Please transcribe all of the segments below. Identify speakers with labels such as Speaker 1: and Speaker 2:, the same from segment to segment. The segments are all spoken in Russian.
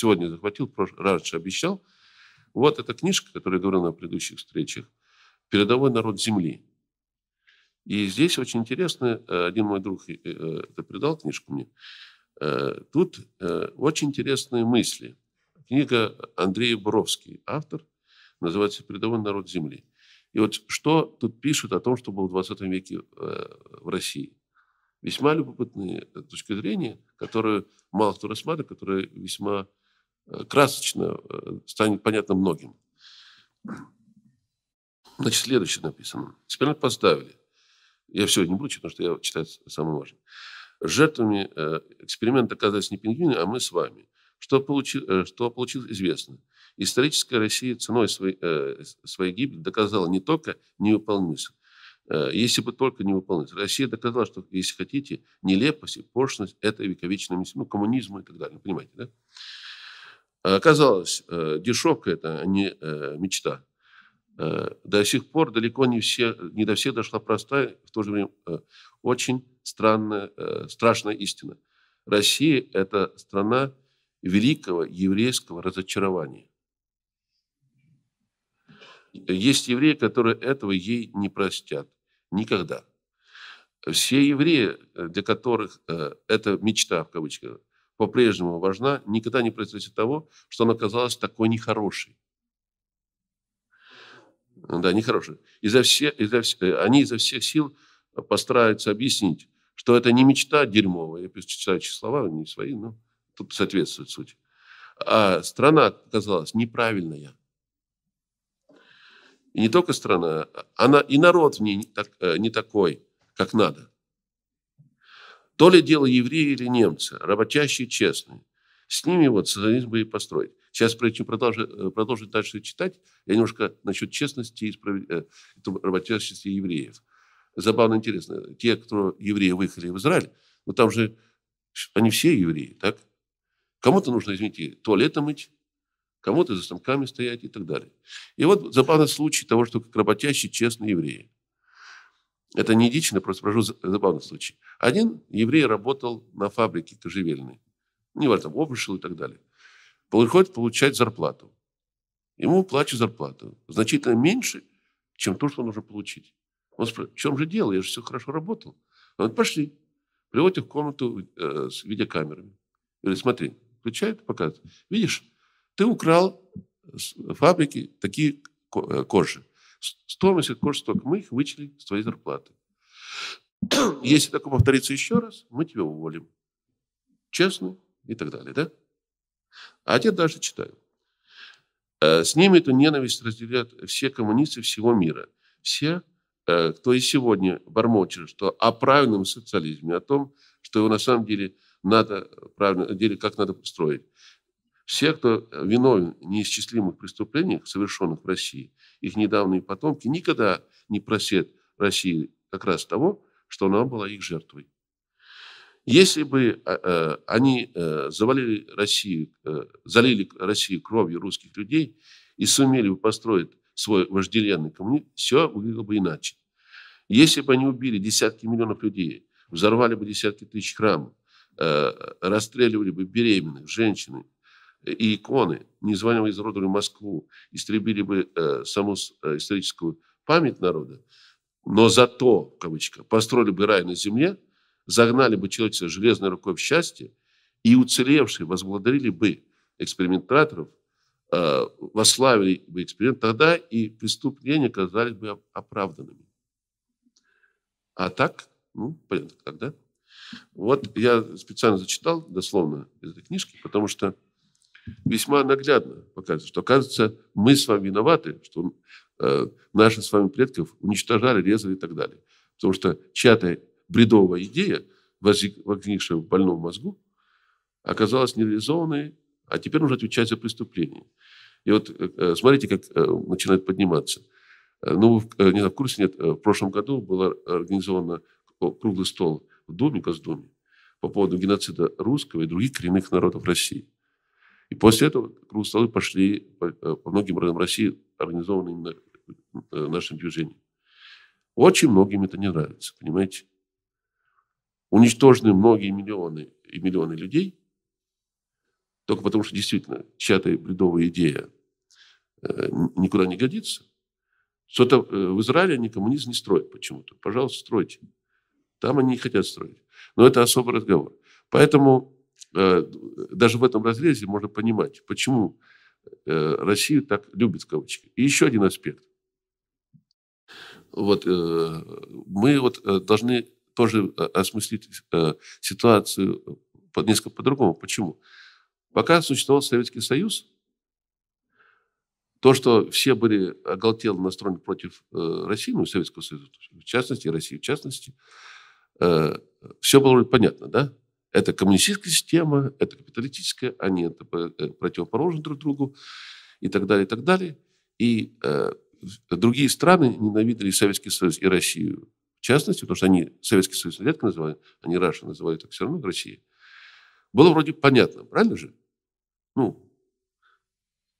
Speaker 1: сегодня захватил, раньше обещал. Вот эта книжка, которую я говорил на предыдущих встречах, «Передовой народ Земли». И здесь очень интересно, э, один мой друг э, э, это передал книжку мне, тут очень интересные мысли. Книга Андрея Боровский, автор, называется «Передовой народ Земли». И вот что тут пишут о том, что было в 20 веке в России. Весьма любопытные точки зрения, которые мало кто рассматривает, которые весьма Э, красочно э, станет понятно многим. Значит, следующее написано. Эксперимент поставили. Я все не буду читать, потому что я читаю самое важное. Жертвами э, эксперимента оказались не пингвины, а мы с вами. Что, получил, что получилось, известно. Историческая Россия ценой своей, своей гибели доказала не только невыполнимость, э, если бы только невыполнимость. Россия доказала, что, если хотите, нелепость и пошлость – это вековечная миссия, ну, коммунизма и так далее. Понимаете, да? Э, оказалось, э, дешевка – это не э, мечта. До сих пор далеко не, все, не до всех дошла простая, в то же время очень странная, страшная истина. Россия – это страна великого еврейского разочарования. Есть евреи, которые этого ей не простят. Никогда. Все евреи, для которых это мечта, в кавычках, по-прежнему важна, никогда не произойдет того, что она оказалась такой нехорошей. Да, нехорошей. Изо все, изо все, э, они изо всех сил постараются объяснить, что это не мечта дерьмовая, я читаю слова, не свои, но тут соответствует сути. А страна оказалась неправильная. И не только страна, она и народ в ней не, так, э, не такой, как надо. То ли дело евреи или немцы, работящие, честные. С ними вот социализм бы и построить. Сейчас, прежде чем продолжить, э, продолжить дальше читать, я немножко насчет честности и справ... Э, работящести евреев. Забавно интересно, те, кто евреи выехали в Израиль, но там же они все евреи, так? Кому-то нужно, извините, туалетом мыть, кому-то за станками стоять и так далее. И вот забавный случай того, что как работящие, честные евреи – это не дично, просто прошу забавный случай. Один еврей работал на фабрике кожевельной. Неважно, там обувь и так далее. Приходит получать зарплату. Ему плачут зарплату. Значительно меньше, чем то, что он уже получить. Он спрашивает, в чем же дело? Я же все хорошо работал. Он говорит, пошли. Приводит их в комнату э, с видеокамерами. Говорит, смотри, включает, показывает. Видишь, ты украл с фабрики такие э, кожи. Стоимость этих курсов мы их вычли с твоей зарплаты. Если такое повторится еще раз, мы тебя уволим. Честно и так далее, да? А отец дальше читаю. Э, с ними эту ненависть разделяют все коммунисты всего мира. Все, э, кто и сегодня бормочет, что о правильном социализме, о том, что его на самом деле надо, правильно, деле, как надо построить. Все, кто э, виновен в неисчислимых преступлениях, совершенных в России, их недавние потомки никогда не просят России как раз того, что она была их жертвой. Если бы э, э они э, завалили Россию, э, залили Россию кровью русских людей и сумели бы построить свой вожделенный коммунизм, все выглядело бы иначе. Если бы они убили десятки миллионов людей, взорвали бы десятки тысяч храмов, э, расстреливали бы беременных, женщин, и иконы, не бы звонили изуродовали Москву, истребили бы э, саму э, историческую память народа, но зато, кавычка построили бы рай на земле, загнали бы человечество железной рукой в счастье, и уцелевшие возблагодарили бы экспериментаторов, э, вославили бы эксперимент, тогда и преступления казались бы оправданными. А так, ну, понятно, когда. Вот я специально зачитал дословно из этой книжки, потому что весьма наглядно показывает, что, оказывается, мы с вами виноваты, что э, наши с вами предков уничтожали, резали и так далее. Потому что чья-то бредовая идея, возникшая в больном мозгу, оказалась нереализованной, а теперь нужно отвечать за преступление. И вот э, э смотрите, как э, начинает подниматься. Э, ну, э, не знаю, в курсе нет, в прошлом году был организован круглый стол в Думе, Госдуме, по поводу геноцида русского и других коренных народов России. И после этого круглые столы пошли по, э, по многим городам России, организованы именно э, нашим движением. Очень многим это не нравится, понимаете? Уничтожены многие миллионы и миллионы людей, только потому что действительно чья-то бредовая идея э, никуда не годится. Что-то в Израиле они коммунизм не строят почему-то. Пожалуйста, стройте. Там они не хотят строить. Но это особый разговор. Поэтому Э, даже в этом разрезе можно понимать, почему э, Россию так любит в кавычках. И еще один аспект. Вот, э, мы вот должны тоже осмыслить ситуацию несколько по-другому. Почему? Пока существовал Советский Союз, то, что все были оголтело настроены против России, ну, Советского Союза, в частности, России в частности, все было понятно, да? Это коммунистическая система, это капиталистическая, они это э, противоположны друг другу и так далее, и так далее. И э, другие страны ненавидели Советский Союз и Россию, в частности, потому что они Советский Союз редко называли, они Раша называли, так все равно Россия. Было вроде понятно, правильно же? Ну,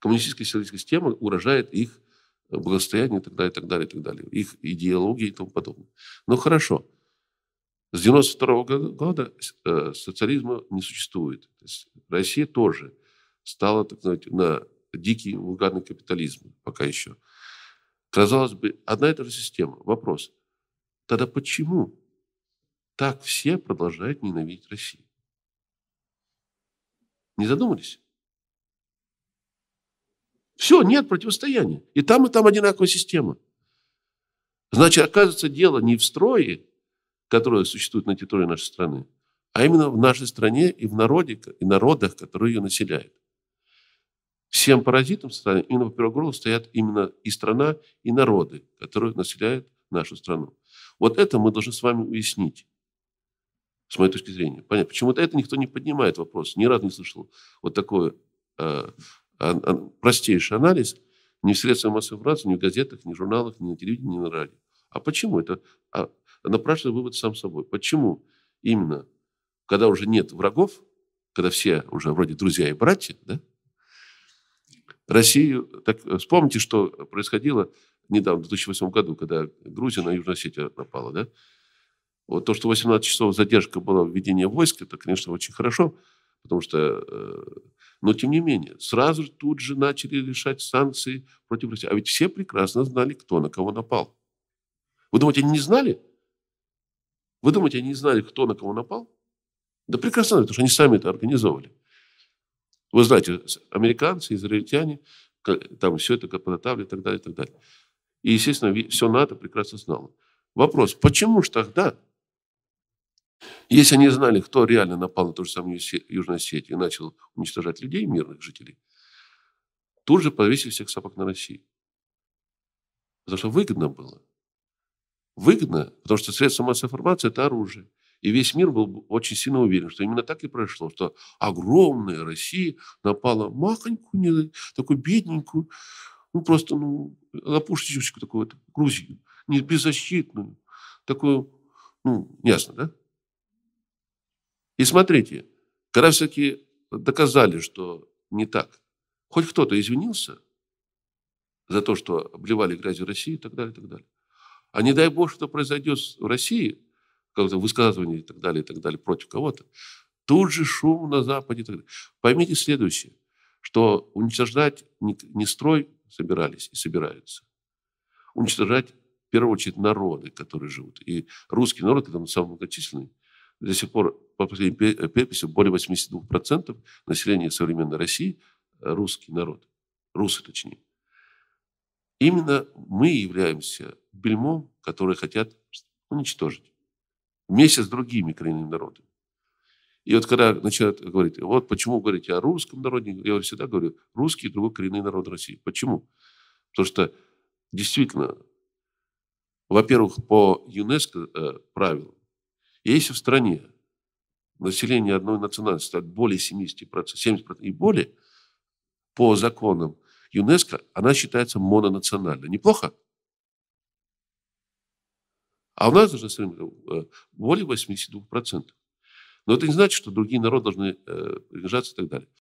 Speaker 1: коммунистическая советская система урожает их благосостояние и так далее, и так далее, и так далее, их идеологии и тому подобное. Ну, хорошо. С 92 года, э, социализма не существует. То есть Россия тоже стала, так сказать, на дикий вулгарный капитализм пока еще. Казалось бы, одна и та же система. Вопрос. Тогда почему так все продолжают ненавидеть Россию? Не задумались? Все, нет противостояния. И там, и там одинаковая система. Значит, оказывается, дело не в строе, которая существует на территории нашей страны, а именно в нашей стране и в народе, и народах, которые ее населяют. Всем паразитам страны именно по первому горлу стоят именно и страна, и народы, которые населяют нашу страну. Вот это мы должны с вами уяснить, с моей точки зрения. Понятно, почему-то это никто не поднимает вопрос. Ни разу не слышал вот такой э, э, простейший анализ ни в средствах массовой информации, ни в газетах, ни в журналах, ни на телевидении, ни на радио. А почему это? А напрашивает вывод сам собой. Почему именно, когда уже нет врагов, когда все уже вроде друзья и братья, да, Россию, так э, вспомните, что происходило недавно, в 2008 году, когда Грузия на Южную Осетию напала, да? Вот то, что 18 часов задержка была введения войск, это, конечно, очень хорошо, потому что... Э, но, тем не менее, сразу тут же начали решать санкции против России. А ведь все прекрасно знали, кто на кого напал. Вы думаете, они не знали? Вы думаете, они не знали, кто на кого напал? Да прекрасно, потому что они сами это организовали. Вы знаете, американцы, израильтяне, там все это подготавливали и так далее, и так далее. И, естественно, все НАТО прекрасно знало. Вопрос, почему же тогда, если они знали, кто реально напал на ту же самую Южную Сеть и начал уничтожать людей, мирных жителей, тут же повесили всех собак на России. Потому что выгодно было. Выгодно, потому что средства массовой информации – это оружие. И весь мир был очень сильно уверен, что именно так и произошло, что огромная Россия напала махонькую, такую бедненькую, ну просто, ну, лопушечку такую вот, Грузию, не беззащитную, такую, ну, ясно, да? И смотрите, когда все-таки доказали, что не так, хоть кто-то извинился за то, что обливали грязью России и так далее, и так далее. А не дай бог, что произойдет в России, как-то высказывание и так далее, и так далее, против кого-то, тут же шум на Западе. И так далее. Поймите следующее, что уничтожать не строй собирались и собираются, уничтожать в первую очередь народы, которые живут. И русский народ, который самый многочисленный, до сих пор, по последней э, переписи, более 82% населения современной России – русский народ. Русы, точнее. Именно мы являемся бельмо, которое хотят ну, уничтожить. Вместе с другими коренными народами. И вот когда начинают говорить, вот почему говорите о русском народе, я всегда говорю, русские другой коренные народ России. Почему? Потому что действительно, во-первых, по ЮНЕСКО э, правилам, если в стране население одной национальности так более 70%, 70% и более, по законам ЮНЕСКО, она считается мононациональной. Неплохо? А у нас должностным э, более 82%. Но это не значит, что другие народы должны э, принижаться и так далее.